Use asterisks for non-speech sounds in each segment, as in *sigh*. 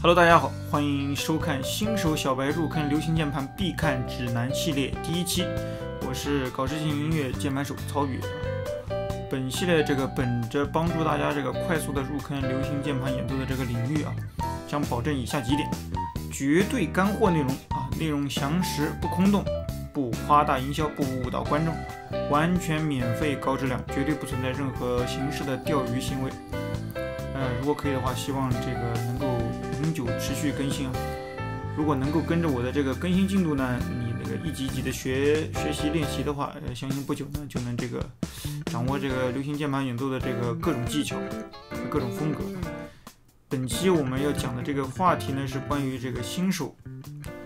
Hello，大家好，欢迎收看新手小白入坑流行键盘必看指南系列第一期，我是搞事情音乐键盘手曹宇。本系列这个本着帮助大家这个快速的入坑流行键盘演奏的这个领域啊，将保证以下几点：绝对干货内容啊，内容详实不空洞，不夸大营销，不误导观众，完全免费高质量，绝对不存在任何形式的钓鱼行为。呃，如果可以的话，希望这个能够。持续更新啊！如果能够跟着我的这个更新进度呢，你那个一级一级的学学习练习的话，呃，相信不久呢就能这个掌握这个流行键盘演奏的这个各种技巧、各种风格。本期我们要讲的这个话题呢，是关于这个新手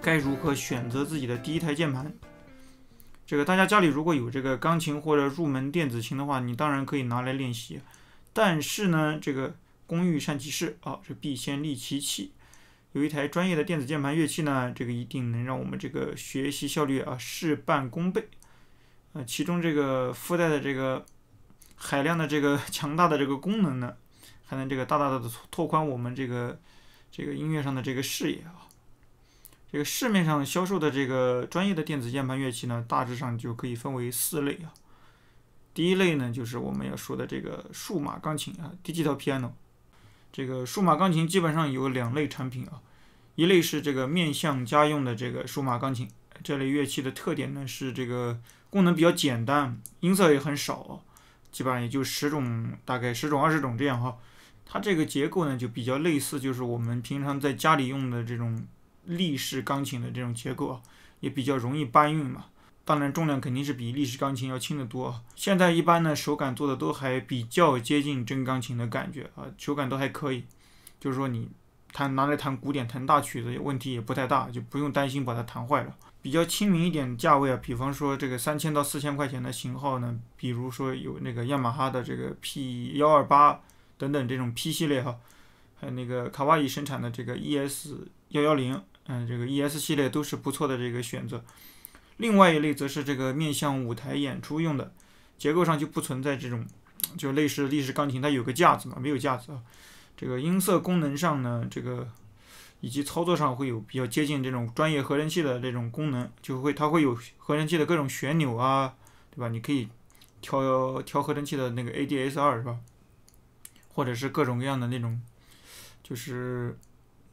该如何选择自己的第一台键盘。这个大家家里如果有这个钢琴或者入门电子琴的话，你当然可以拿来练习。但是呢，这个工欲善其事啊，这必先利其器。有一台专业的电子键盘乐器呢，这个一定能让我们这个学习效率啊事半功倍。呃，其中这个附带的这个海量的这个强大的这个功能呢，还能这个大大的拓宽我们这个这个音乐上的这个视野啊。这个市面上销售的这个专业的电子键盘乐器呢，大致上就可以分为四类啊。第一类呢，就是我们要说的这个数码钢琴啊 d g i l Piano。这个数码钢琴基本上有两类产品啊，一类是这个面向家用的这个数码钢琴，这类乐器的特点呢是这个功能比较简单，音色也很少啊，基本上也就十种，大概十种二十种这样哈。它这个结构呢就比较类似，就是我们平常在家里用的这种立式钢琴的这种结构啊，也比较容易搬运嘛。当然，重量肯定是比立式钢琴要轻得多。现在一般呢，手感做的都还比较接近真钢琴的感觉啊，手感都还可以。就是说，你弹拿来弹古典、弹大曲子，问题也不太大，就不用担心把它弹坏了。比较亲民一点价位啊，比方说这个三千到四千块钱的型号呢，比如说有那个雅马哈的这个 P 幺二八等等这种 P 系列哈，还有那个卡哇伊生产的这个 ES 幺幺零，嗯，这个 ES 系列都是不错的这个选择。另外一类则是这个面向舞台演出用的，结构上就不存在这种，就类似立式钢琴，它有个架子嘛，没有架子啊。这个音色功能上呢，这个以及操作上会有比较接近这种专业合成器的这种功能，就会它会有合成器的各种旋钮啊，对吧？你可以调调合成器的那个 ADSR 是吧？或者是各种各样的那种，就是。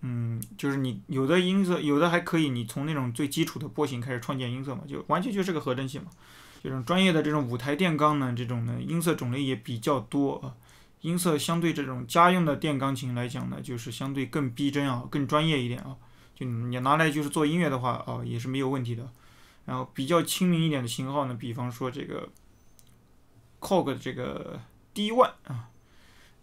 嗯，就是你有的音色有的还可以，你从那种最基础的波形开始创建音色嘛，就完全就是个合成器嘛。这种专业的这种舞台电钢呢，这种呢音色种类也比较多啊。音色相对这种家用的电钢琴来讲呢，就是相对更逼真啊，更专业一点啊。就你拿来就是做音乐的话啊，也是没有问题的。然后比较亲民一点的型号呢，比方说这个 c o g 的这个 D One 啊，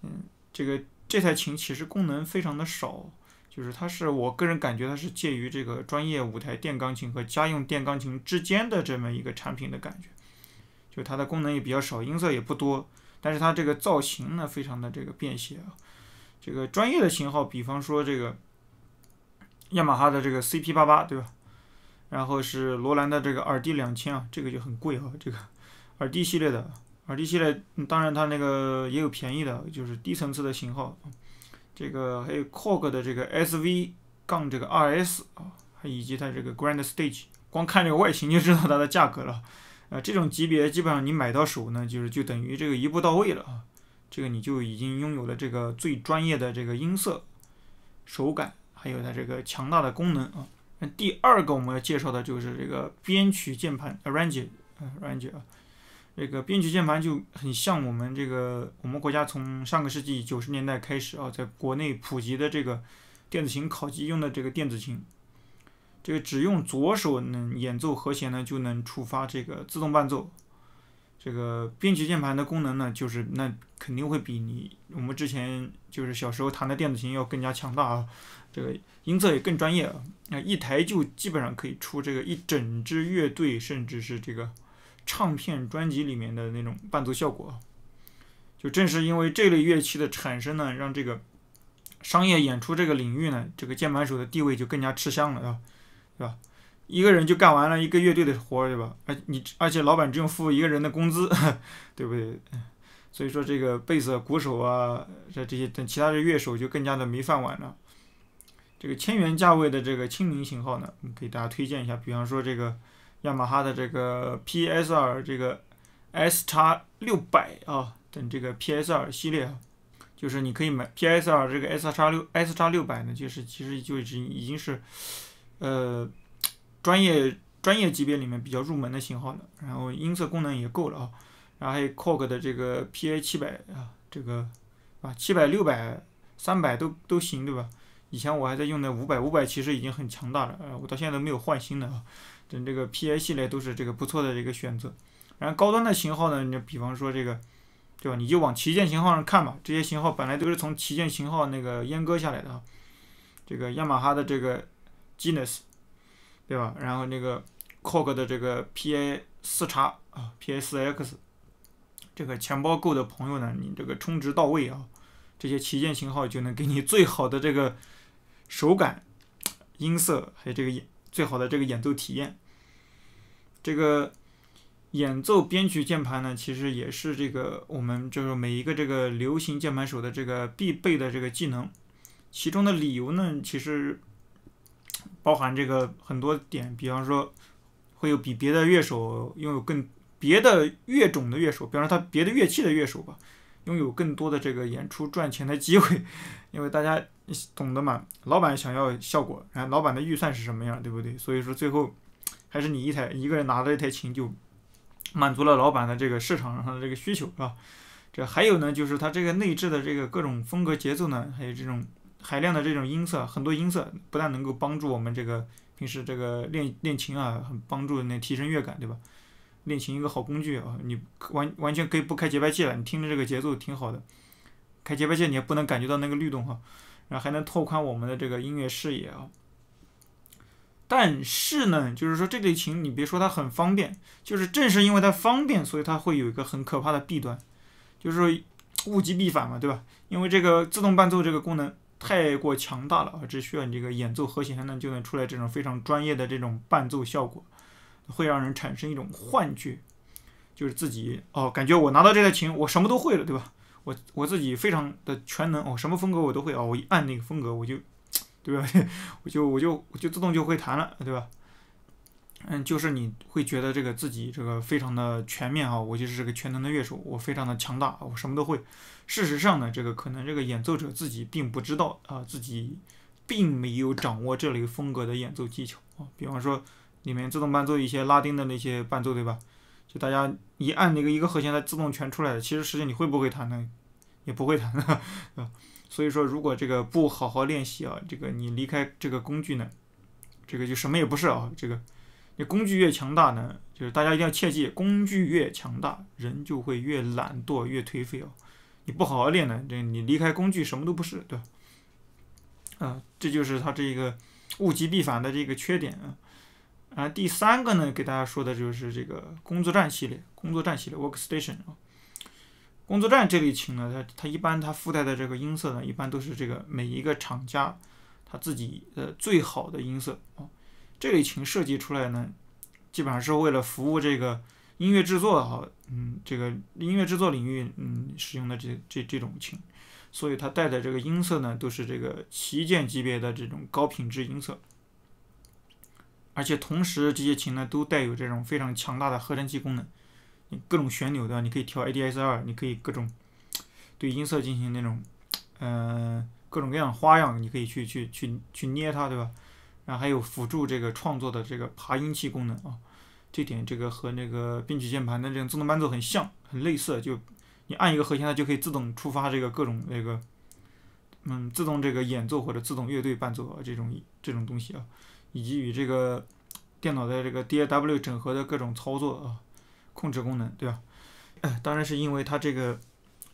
嗯，这个这台琴其实功能非常的少。就是它是我个人感觉，它是介于这个专业舞台电钢琴和家用电钢琴之间的这么一个产品的感觉。就它的功能也比较少，音色也不多，但是它这个造型呢非常的这个便携啊。这个专业的型号，比方说这个雅马哈的这个 CP 八八，对吧？然后是罗兰的这个耳 d 两千啊，这个就很贵啊。这个耳 d 系列的耳 d 系列当然它那个也有便宜的，就是低层次的型号。这个还有 c o g 的这个 SV 杠这个 RS 啊，以及它这个 Grand Stage，光看这个外形就知道它的价格了。啊，这种级别基本上你买到手呢，就是就等于这个一步到位了啊。这个你就已经拥有了这个最专业的这个音色、手感，还有它这个强大的功能啊。那第二个我们要介绍的就是这个编曲键盘 Arranger，a r r a n g e 啊。这个编曲键盘就很像我们这个我们国家从上个世纪九十年代开始啊，在国内普及的这个电子琴考级用的这个电子琴，这个只用左手能演奏和弦呢，就能触发这个自动伴奏。这个编曲键盘的功能呢，就是那肯定会比你我们之前就是小时候弹的电子琴要更加强大啊，这个音色也更专业啊，那一台就基本上可以出这个一整支乐队，甚至是这个。唱片专辑里面的那种伴奏效果，就正是因为这类乐器的产生呢，让这个商业演出这个领域呢，这个键盘手的地位就更加吃香了啊，对吧？一个人就干完了一个乐队的活，对吧？而你，而且老板只用付一个人的工资，*laughs* 对不对？所以说这个贝斯、鼓手啊，这这些等其他的乐手就更加的没饭碗了。这个千元价位的这个亲民型号呢，给大家推荐一下，比方说这个。雅马哈的这个 PSR 这个 S 叉六百啊，等这个 PSR 系列啊，就是你可以买 PSR 这个 S 叉六 S 叉六百呢，就是其实就已经已经是，呃，专业专业级别里面比较入门的型号了。然后音色功能也够了啊，然后还有 c o g 的这个 PA 七百啊，这个啊七百六百三百都都行对吧？以前我还在用的五百五百其实已经很强大了，呃，我到现在都没有换新的啊。等这个 P.A 系列都是这个不错的一个选择，然后高端的型号呢，你比方说这个，对吧？你就往旗舰型号上看吧，这些型号本来都是从旗舰型号那个阉割下来的啊。这个雅马哈的这个 g e n u s 对吧？然后那个 c o g 的这个 P.A 四叉啊，P.A 四 X，这个钱包够的朋友呢，你这个充值到位啊，这些旗舰型号就能给你最好的这个手感、音色还有这个音。最好的这个演奏体验，这个演奏编曲键盘呢，其实也是这个我们就是每一个这个流行键盘手的这个必备的这个技能。其中的理由呢，其实包含这个很多点，比方说会有比别的乐手拥有更别的乐种的乐手，比方说他别的乐器的乐手吧。拥有更多的这个演出赚钱的机会，*laughs* 因为大家懂得嘛，老板想要效果，然后老板的预算是什么样，对不对？所以说最后，还是你一台一个人拿了一台琴就满足了老板的这个市场上的这个需求，是吧？这还有呢，就是它这个内置的这个各种风格节奏呢，还有这种海量的这种音色，很多音色不但能够帮助我们这个平时这个练练琴啊，很帮助那提升乐感，对吧？练琴一个好工具啊，你完完全可以不开节拍器了，你听着这个节奏挺好的。开节拍器你也不能感觉到那个律动哈，然后还能拓宽我们的这个音乐视野啊。但是呢，就是说这类琴，你别说它很方便，就是正是因为它方便，所以它会有一个很可怕的弊端，就是说物极必反嘛，对吧？因为这个自动伴奏这个功能太过强大了啊，只需要你这个演奏和弦呢，就能出来这种非常专业的这种伴奏效果。会让人产生一种幻觉，就是自己哦，感觉我拿到这台琴，我什么都会了，对吧？我我自己非常的全能哦，什么风格我都会哦，我一按那个风格，*tsk* *laughs* 我就，对吧？我就我就我就自动就会弹了，对吧？嗯，就是你会觉得这个自己这个非常的全面啊，我就是这个全能的乐手，我非常的强大，我什么都会。事实上呢，这个可能这个演奏者自己并不知道啊，自己并没有掌握这类风格的演奏技巧啊，比方说。里面自动伴奏一些拉丁的那些伴奏，对吧？就大家一按那个一个和弦，它自动全出来了。其实实际你会不会弹呢？也不会弹啊。*laughs* 所以说，如果这个不好好练习啊，这个你离开这个工具呢，这个就什么也不是啊。这个你工具越强大呢，就是大家一定要切记，工具越强大，人就会越懒惰，越颓废哦。你不好好练呢，这你离开工具什么都不是，对吧？啊，这就是它这个物极必反的这个缺点啊。然后第三个呢，给大家说的就是这个工作站系列，工作站系列 （workstation） 啊，工作站这类琴呢，它它一般它附带的这个音色呢，一般都是这个每一个厂家它自己的最好的音色啊。这类琴设计出来呢，基本上是为了服务这个音乐制作啊，嗯，这个音乐制作领域，嗯，使用的这这这种琴，所以它带的这个音色呢，都是这个旗舰级别的这种高品质音色。而且同时，这些琴呢都带有这种非常强大的合成器功能，各种旋钮的，你可以调 ADSR，你可以各种对音色进行那种，嗯，各种各样的花样，你可以去去去去捏它，对吧？然后还有辅助这个创作的这个爬音器功能啊，这点这个和那个编曲键盘的这种自动伴奏很像，很类似，就你按一个和弦，它就可以自动触发这个各种那个，嗯，自动这个演奏或者自动乐队伴奏啊这种这种东西啊。以及与这个电脑的这个 DAW 整合的各种操作啊，控制功能，对吧？哎，当然是因为它这个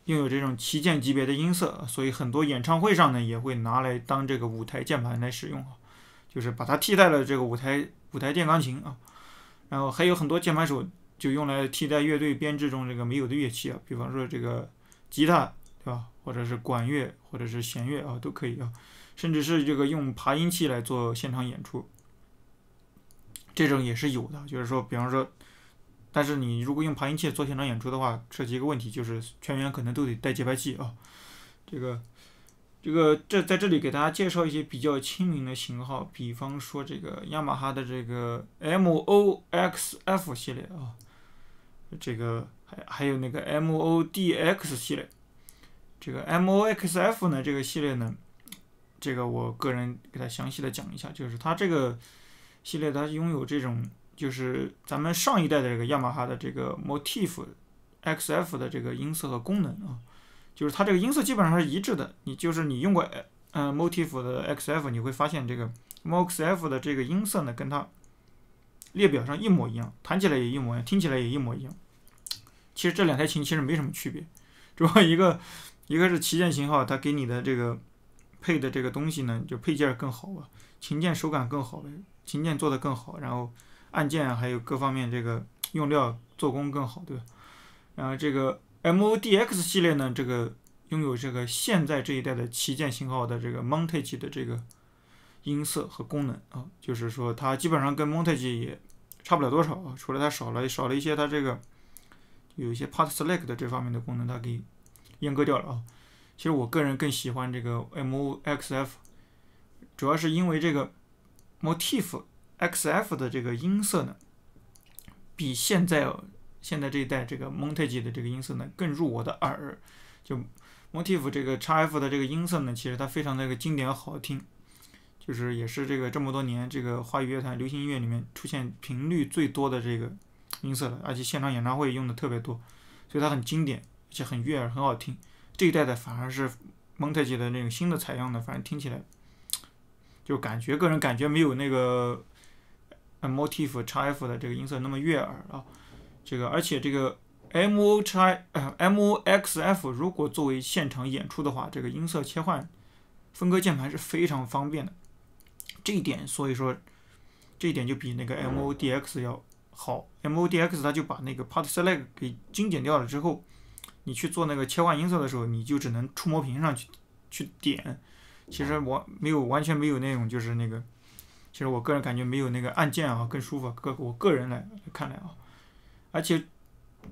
拥有这种旗舰级别的音色，所以很多演唱会上呢也会拿来当这个舞台键盘来使用啊，就是把它替代了这个舞台舞台电钢琴啊。然后还有很多键盘手就用来替代乐队编制中这个没有的乐器啊，比方说这个吉他，对吧？或者是管乐，或者是弦乐啊，都可以啊，甚至是这个用爬音器来做现场演出。这种也是有的，就是说，比方说，但是你如果用排音器做现场演出的话，涉及一个问题，就是全员可能都得带节拍器啊。这个，这个，这在这里给大家介绍一些比较亲民的型号，比方说这个雅马哈的这个 M O X F 系列啊，这个还还有那个 M O D X 系列。这个 M O X F 呢，这个系列呢，这个我个人给它详细的讲一下，就是它这个。系列它拥有这种就是咱们上一代的这个雅马哈的这个 Motif XF 的这个音色和功能啊，就是它这个音色基本上是一致的。你就是你用过嗯 Motif 的 XF，你会发现这个 Mo XF 的这个音色呢，跟它列表上一模一样，弹起来也一模一样，听起来也一模一样。其实这两台琴其实没什么区别，主要一个一个是旗舰型号，它给你的这个配的这个东西呢，就配件更好吧，琴键手感更好了。琴键做得更好，然后按键还有各方面这个用料做工更好，对吧？然后这个 MODX 系列呢，这个拥有这个现在这一代的旗舰型号的这个 Montage 的这个音色和功能啊，就是说它基本上跟 Montage 也差不了多少啊，除了它少了少了一些它这个有一些 Part Select 的这方面的功能，它给阉割掉了啊。其实我个人更喜欢这个 m o x f 主要是因为这个。Motif XF 的这个音色呢，比现在现在这一代这个 Montage 的这个音色呢更入我的耳。就 Motif 这个 XF 的这个音色呢，其实它非常的经典好听，就是也是这个这么多年这个华语乐团流行音乐里面出现频率最多的这个音色了，而且现场演唱会用的特别多，所以它很经典，而且很悦耳，很好听。这一代的反而是 Montage 的那种新的采样呢，反正听起来。就感觉个人感觉没有那个 Motif X F 的这个音色那么悦耳啊，这个而且这个 M O X F 如果作为现场演出的话，这个音色切换分割键盘是非常方便的，这一点所以说这一点就比那个 M O D X 要好。M O D X 它就把那个 Part Select 给精简掉了之后，你去做那个切换音色的时候，你就只能触摸屏上去去点。其实我没有完全没有那种，就是那个，其实我个人感觉没有那个按键啊更舒服，个我个人来看来啊，而且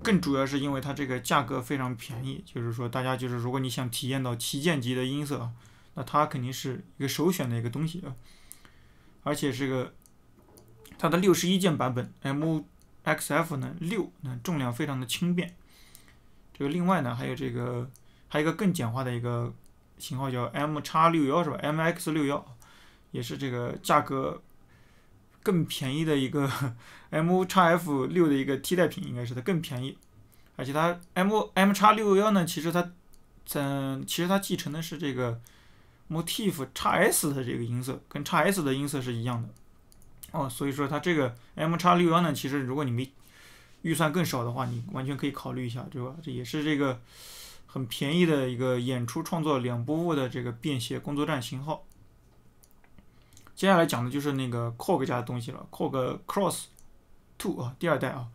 更主要是因为它这个价格非常便宜，就是说大家就是如果你想体验到旗舰级的音色啊，那它肯定是一个首选的一个东西啊，而且是个它的六十一键版本 M X F 呢六呢重量非常的轻便，这个另外呢还有这个还有一个更简化的一个。型号叫 M 叉六幺是吧？MX 六幺也是这个价格更便宜的一个 *laughs* M 叉 F 六的一个替代品，应该是它更便宜。而且它 M M 叉六幺呢，其实它嗯，其实它继承的是这个 Motif 叉 S 的这个音色，跟叉 S 的音色是一样的。哦，所以说它这个 M 叉六幺呢，其实如果你没预算更少的话，你完全可以考虑一下，对吧？这也是这个。很便宜的一个演出创作两不误的这个便携工作站型号。接下来讲的就是那个 c o g 家的东西了 c o g Cross Two 啊，第二代啊，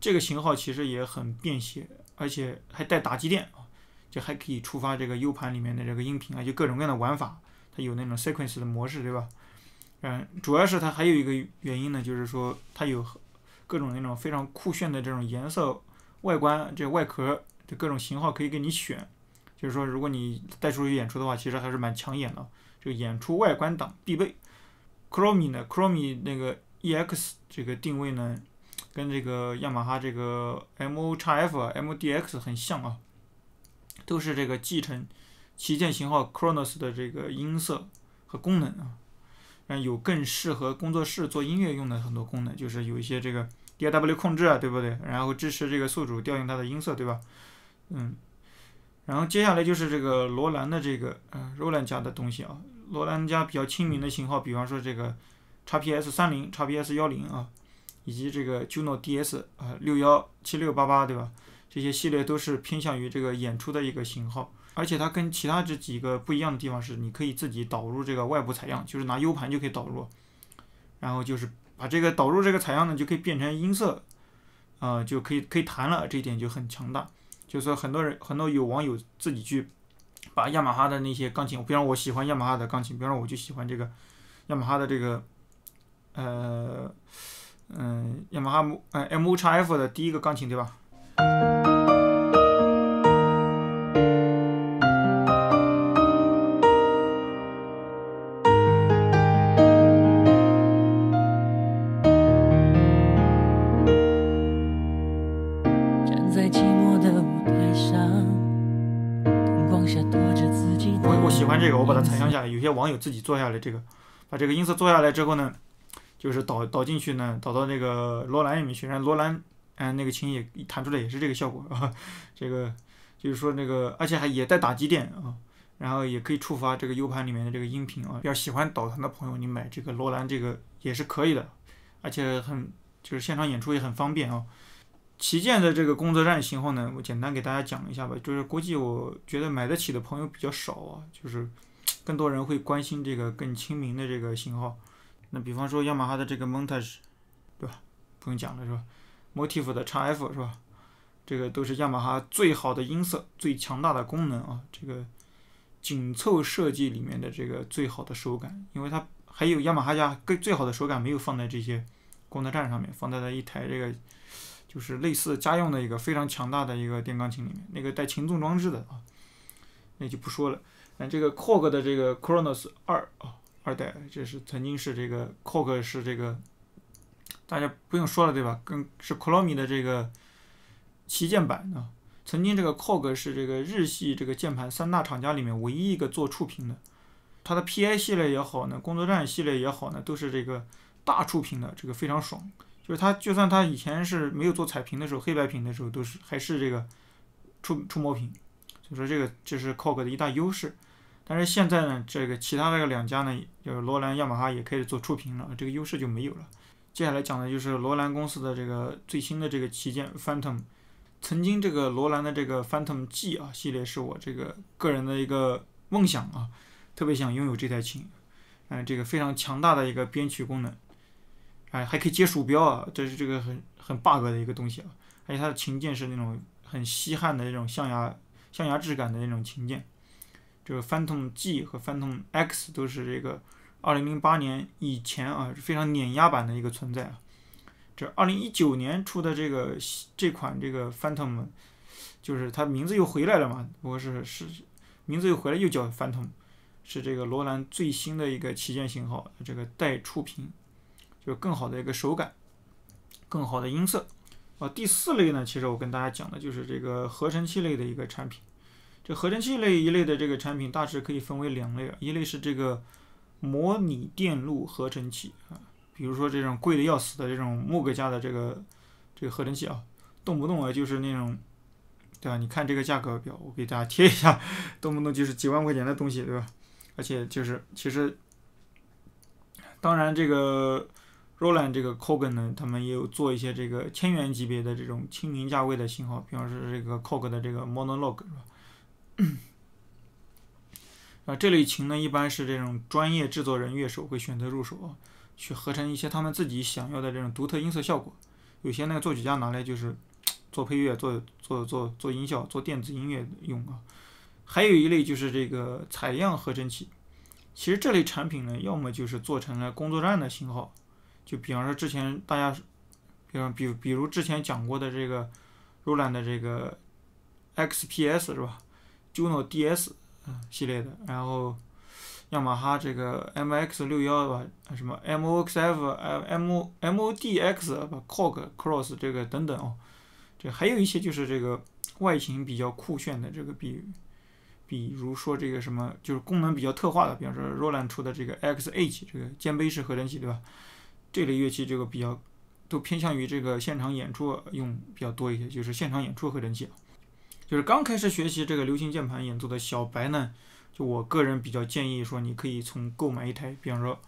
这个型号其实也很便携，而且还带打击垫啊，就还可以触发这个 U 盘里面的这个音频啊，就各种各样的玩法。它有那种 sequence 的模式，对吧？嗯，主要是它还有一个原因呢，就是说它有各种那种非常酷炫的这种颜色外观，这外壳。就各种型号可以给你选，就是说，如果你带出去演出的话，其实还是蛮抢眼的。这个演出外观党必备。Chromei 呢，Chromei 那个 EX 这个定位呢，跟这个雅马哈这个 M 叉 F、MDX 很像啊，都是这个继承旗舰型号 Chronos 的这个音色和功能啊，然后有更适合工作室做音乐用的很多功能，就是有一些这个 DAW 控制啊，对不对？然后支持这个宿主调用它的音色，对吧？嗯，然后接下来就是这个罗兰的这个，呃，罗兰家的东西啊，罗兰家比较亲民的型号，比方说这个 XPS 三零、XPS 幺零啊，以及这个 Juno DS 啊六幺七六八八，对吧？这些系列都是偏向于这个演出的一个型号，而且它跟其他这几个不一样的地方是，你可以自己导入这个外部采样，就是拿 U 盘就可以导入，然后就是把这个导入这个采样呢，就可以变成音色，呃，就可以可以弹了，这一点就很强大。就是说很多人，很多有网友自己去把雅马哈的那些钢琴，比方我喜欢雅马哈的钢琴，比方说我就喜欢这个雅马哈的这个，呃，嗯，雅马哈，呃 m 五叉 f 的第一个钢琴，对吧？想有些网友自己做下来这个，把这个音色做下来之后呢，就是导导进去呢，导到那个罗兰里面去，然后罗兰嗯那个琴也弹出来也是这个效果啊。*laughs* 这个就是说那个而且还也带打击垫啊，然后也可以触发这个 U 盘里面的这个音频啊。比较喜欢导弹的朋友，你买这个罗兰这个也是可以的，而且很就是现场演出也很方便啊。旗舰的这个工作站型号呢，我简单给大家讲一下吧，就是估计我觉得买得起的朋友比较少啊，就是。更多人会关心这个更亲民的这个型号，那比方说雅马哈的这个 Montage，对吧？不用讲了是吧 m o t i f 的 XF 是吧？这个都是雅马哈最好的音色、最强大的功能啊，这个紧凑设计里面的这个最好的手感，因为它还有雅马哈家最最好的手感没有放在这些功能站上面，放在了一台这个就是类似家用的一个非常强大的一个电钢琴里面，那个带琴纵装置的啊，那就不说了。但这个 c o g 的这个 Coronos 二啊二代，这是曾经是这个 c o g 是这个大家不用说了对吧？跟是 r o m i 的这个旗舰版啊，曾经这个 c o g 是这个日系这个键盘三大厂家里面唯一一个做触屏的，它的 PI 系列也好呢，工作站系列也好呢，都是这个大触屏的，这个非常爽。就是它就算它以前是没有做彩屏的时候，黑白屏的时候都是还是这个触触摸屏，所以说这个这是 c o g 的一大优势。但是现在呢，这个其他这个两家呢，就是罗兰、雅马哈也开始做触屏了，这个优势就没有了。接下来讲的就是罗兰公司的这个最新的这个旗舰 Phantom。曾经这个罗兰的这个 Phantom G 啊系列是我这个个人的一个梦想啊，特别想拥有这台琴。嗯，这个非常强大的一个编曲功能，哎，还可以接鼠标啊，这是这个很很 bug 的一个东西啊。而且它的琴键是那种很稀罕的那种象牙象牙质感的那种琴键。就是翻 m G 和翻 m X 都是这个2008年以前啊是非常碾压版的一个存在啊。这2019年出的这个这款这个翻 m 就是它名字又回来了嘛？不过是是名字又回来又叫翻 m 是这个罗兰最新的一个旗舰型号，这个带触屏，就更好的一个手感，更好的音色。啊，第四类呢，其实我跟大家讲的就是这个合成器类的一个产品。这合成器类一类的这个产品，大致可以分为两类，啊，一类是这个模拟电路合成器啊，比如说这种贵的要死的这种木格家的这个这个合成器啊，动不动啊就是那种，对吧？你看这个价格表，我给大家贴一下，*laughs* 动不动就是几万块钱的东西，对吧？而且就是其实，当然这个 Roland 这个 k o g a n 呢，他们也有做一些这个千元级别的这种亲民价位的型号，比方说这个 c o g 的这个 Monolog，是吧？啊，*clears throat* 这类琴呢，一般是这种专业制作人、乐手会选择入手，去合成一些他们自己想要的这种独特音色效果。有些那个作曲家拿来就是 *tsk* 做配乐、做做做做音效、做电子音乐用啊。还有一类就是这个采样合成器，其实这类产品呢，要么就是做成了工作站的型号，就比方说之前大家，比方比比如之前讲过的这个 Roland 的这个 XPS，是吧？Juno DS，系列的，然后，雅马哈这个 MX 六幺吧，什么 MODX 吧 c o g Cross 这个等等哦，这还有一些就是这个外形比较酷炫的这个比，比如说这个什么就是功能比较特化的，比方说 Roland 出的这个 x H 这个肩背式合成器对吧？这类乐器这个比较都偏向于这个现场演出用比较多一些，就是现场演出合成器。就是刚开始学习这个流行键盘演奏的小白呢，就我个人比较建议说，你可以从购买一台，比方说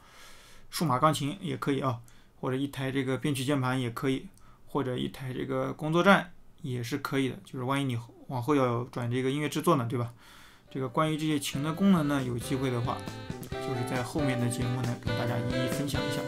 数码钢琴也可以啊，或者一台这个编曲键盘也可以，或者一台这个工作站也是可以的。就是万一你往后要转这个音乐制作呢，对吧？这个关于这些琴的功能呢，有机会的话，就是在后面的节目呢跟大家一一分享一下。